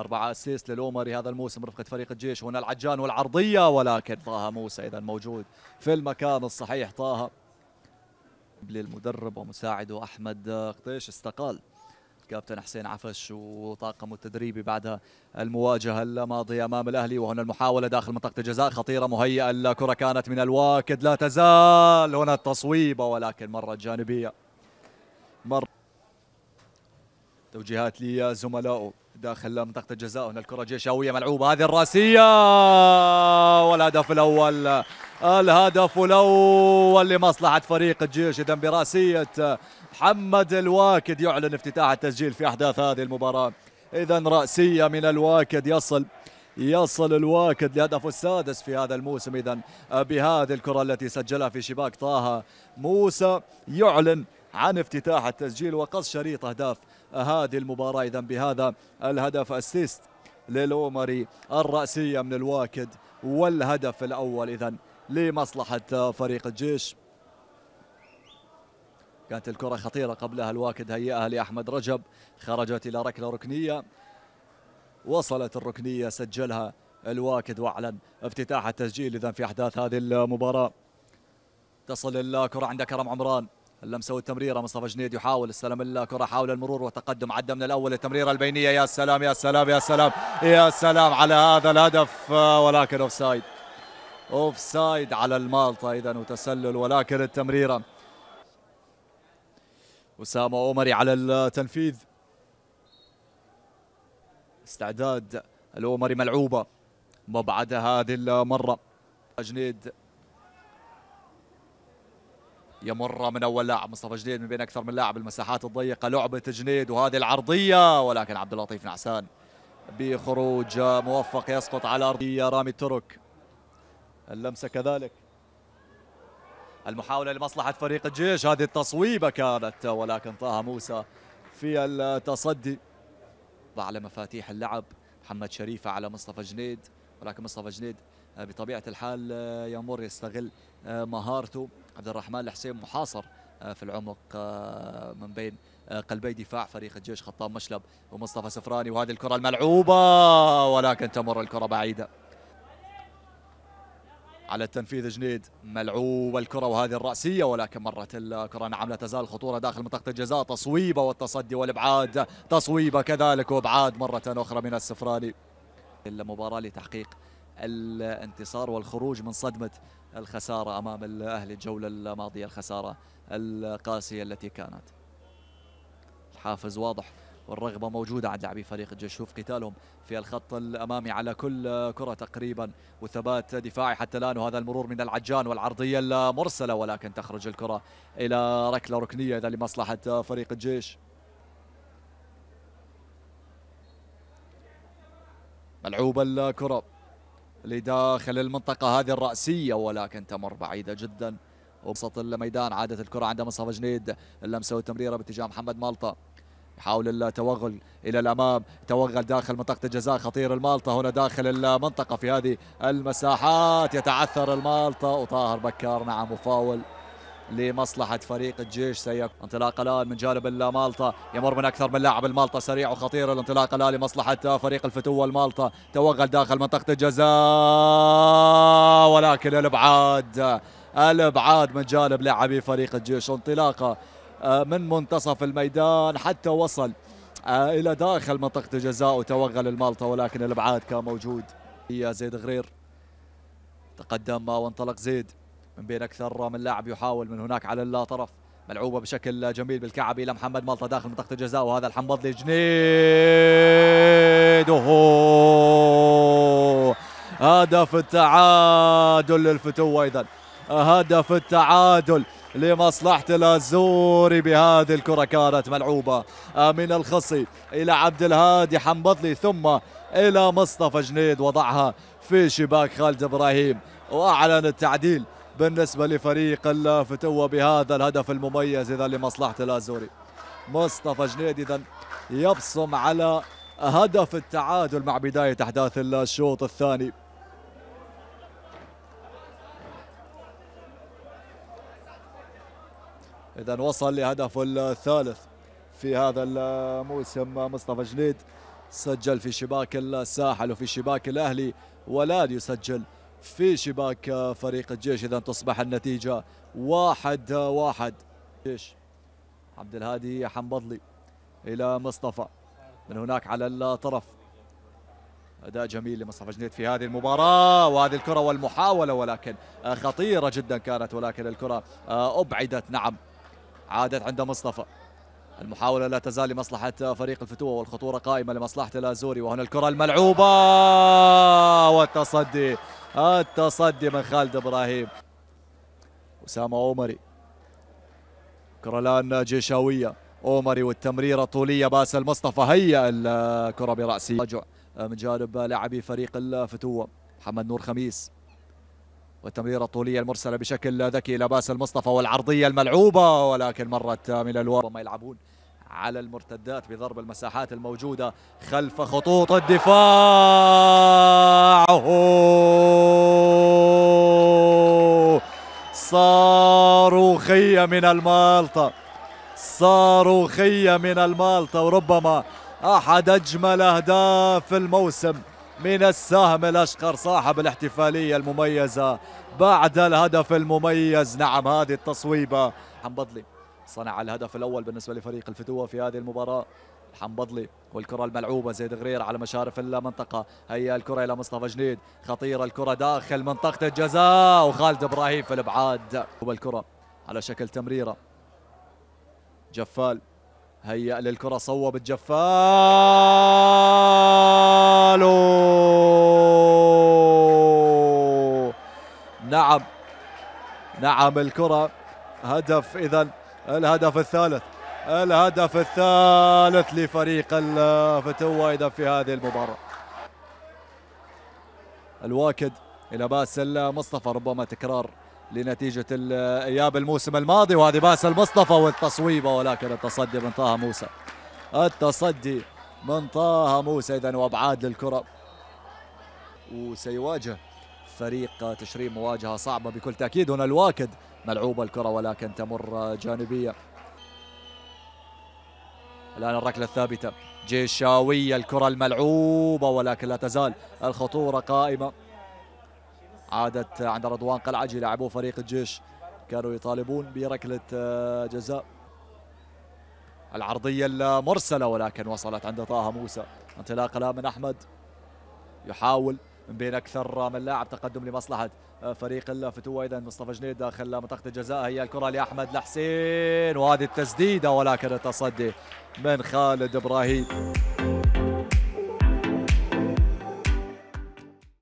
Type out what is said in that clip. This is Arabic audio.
أربعة أسيست للأومري هذا الموسم رفقة فريق الجيش هنا العجان والعرضية ولكن طه موسى إذا موجود في المكان الصحيح طه للمدرب ومساعده أحمد قطيش استقال كابتن حسين عفش وطاقمه التدريبي بعدها المواجهه الماضيه امام الاهلي وهنا المحاوله داخل منطقه الجزاء خطيره مهيئه الكره كانت من الواكد لا تزال هنا التصويبه ولكن مرة جانبيه مرة توجيهات لزملائه داخل منطقة الجزاء هنا الكرة جيشاوية ملعوبة هذه الراسية والهدف الأول الهدف الأول لمصلحة فريق الجيش إذا براسية محمد الواكد يعلن افتتاح التسجيل في أحداث هذه المباراة إذا رأسية من الواكد يصل يصل الواكد لهدفه السادس في هذا الموسم إذا بهذه الكرة التي سجلها في شباك طه موسى يعلن عن افتتاح التسجيل وقص شريط أهداف هذه المباراة إذا بهذا الهدف أسيست للأمري الرأسية من الواكد والهدف الأول إذا لمصلحة فريق الجيش كانت الكرة خطيرة قبلها الواكد هيئها لأحمد رجب خرجت إلى ركلة ركنية وصلت الركنية سجلها الواكد وأعلن افتتاح التسجيل إذا في أحداث هذه المباراة تصل الكرة عند كرم عمران اللمسه والتمريره مصطفى جنيد يحاول السلام الله كره حاول المرور وتقدم عدى من الاول التمريره البينيه يا سلام يا سلام يا سلام يا سلام على هذا الهدف ولكن اوفسايد اوفسايد على المالطة اذا وتسلل ولكن التمريره اسامه عمري على التنفيذ استعداد الأومري ملعوبه مبعد هذه المره جنيد يمر من اول لاعب مصطفى جديد من بين اكثر من لاعب المساحات الضيقه لعبه جنيد وهذه العرضيه ولكن عبد اللطيف نعسان بخروج موفق يسقط على ارضيه رامي الترك اللمسه كذلك المحاوله لمصلحه فريق الجيش هذه التصويبه كانت ولكن طه موسى في التصدي على مفاتيح اللعب محمد شريفه على مصطفى جنيد ولكن مصطفى جنيد بطبيعه الحال يمر يستغل مهارته عبد الرحمن الحسين محاصر آه، في العمق آه، من بين آه، قلبي دفاع فريق الجيش خطاب مشلب ومصطفى سفراني وهذه الكرة الملعوبة ولكن تمر الكرة بعيدة على التنفيذ جنيد ملعوبة الكرة وهذه الرأسية ولكن مرت الكرة نعم لا تزال خطوره داخل منطقة الجزاء تصويبة والتصدي والإبعاد تصويبة كذلك وإبعاد مرة أخرى من السفراني المباراة لتحقيق الانتصار والخروج من صدمة الخسارة أمام الأهلي الجولة الماضية الخسارة القاسية التي كانت الحافز واضح والرغبة موجودة عند لاعبي فريق الجيش شوف قتالهم في الخط الأمامي على كل كرة تقريبا وثبات دفاعي حتى الآن وهذا المرور من العجان والعرضية المرسلة ولكن تخرج الكرة إلى ركلة ركنية إذا لمصلحة فريق الجيش ملعوب الكرة لداخل المنطقة هذه الرأسية ولكن تمر بعيدة جدا وسط الميدان عادت الكرة عند مصطفى جنيد اللمسة والتمريرة باتجاه محمد مالطة يحاول التوغل الى الامام توغل داخل منطقه الجزاء خطير المالطه هنا داخل المنطقه في هذه المساحات يتعثر المالطه وطاهر بكار نعم وفاول لمصلحة فريق الجيش سيك انطلاق الآن من جانب المالطة يمر من أكثر من لاعب المالطة سريع وخطير الانطلاق الآن لمصلحة فريق الفتوة المالطة توغل داخل منطقة الجزاء ولكن الابعاد الابعاد من جانب لاعبي فريق الجيش انطلاقه آه، من منتصف الميدان حتى وصل آه، الى داخل منطقه الجزاء وتوغل المالطه ولكن الابعاد كان موجود هي زيد غرير تقدم وانطلق زيد من بين اكثر من لاعب يحاول من هناك على الطرف ملعوبه بشكل جميل بالكعب الى محمد مالطا داخل منطقه الجزاء وهذا الحمض جنيد هدف التعادل للفتوه ايضا هدف التعادل لمصلحة الأزوري بهذه الكرة كانت ملعوبة من الخصي إلى عبد الهادي حنبضلي ثم إلى مصطفى جنيد وضعها في شباك خالد إبراهيم وأعلن التعديل بالنسبة لفريق الفتوة بهذا الهدف المميز إذا لمصلحة الأزوري مصطفى جنيد إذا يبصم على هدف التعادل مع بداية أحداث الشوط الثاني إذا وصل لهدفه الثالث في هذا الموسم مصطفى جنيد سجل في شباك الساحل وفي شباك الأهلي ولاد يسجل في شباك فريق الجيش إذا تصبح النتيجة واحد واحد جيش عبد الهادي حنبضلي إلى مصطفى من هناك على الطرف أداء جميل لمصطفى جنيد في هذه المباراة وهذه الكرة والمحاولة ولكن خطيرة جدا كانت ولكن الكرة أبعدت نعم عادت عند مصطفى المحاولة لا تزال لمصلحة فريق الفتوة والخطورة قائمة لمصلحة الأزوري وهنا الكرة الملعوبة والتصدي التصدي من خالد ابراهيم اسامه عمري الان جيشاويه عمري والتمريره طوليه باسل مصطفى هيا الكره براسي رجع من جانب لاعبي فريق الفتوه محمد نور خميس والتمريره الطوليه المرسله بشكل ذكي الى باسل مصطفى والعرضيه الملعوبه ولكن مرت من الوراء ما يلعبون على المرتدات بضرب المساحات الموجودة خلف خطوط الدفاع صاروخية من المالطة صاروخية من المالطة وربما أحد أجمل أهداف الموسم من السهم الأشقر صاحب الاحتفالية المميزة بعد الهدف المميز نعم هذه التصويبة حنبضلي صنع الهدف الأول بالنسبة لفريق الفتوة في هذه المباراة الحنبضلي والكرة الملعوبة زيد غرير على مشارف المنطقة هيا الكرة إلى مصطفى جنيد خطيرة الكرة داخل منطقة الجزاء وخالد إبراهيم في الإبعاد الكرة على شكل تمريرة جفال هيأ للكرة صوب الجفال نعم نعم الكرة هدف إذا الهدف الثالث الهدف الثالث لفريق الفتوة إذا في هذه المباراة الواكد إلى باسل مصطفى ربما تكرار لنتيجة الإياب الموسم الماضي وهذه باسل مصطفى والتصويبة ولكن التصدي من طه موسى التصدي من طه موسى إذا وأبعاد للكرة وسيواجه فريق تشرين مواجهة صعبة بكل تأكيد هنا الواكد ملعوبة الكرة ولكن تمر جانبية الآن الركلة الثابتة جيشاوية الكرة الملعوبة ولكن لا تزال الخطورة قائمة عادت عند رضوان قلعجي لعبوا فريق الجيش كانوا يطالبون بركلة آه، جزاء العرضية المرسلة ولكن وصلت عند طه موسى انطلاق لا من أحمد يحاول بين اكثر من لاعب تقدم لمصلحه فريق الفتوه اذا مصطفى جنيد داخل منطقه الجزاء هي الكره لاحمد لحسين وهذه التسديده ولكن التصدي من خالد ابراهيم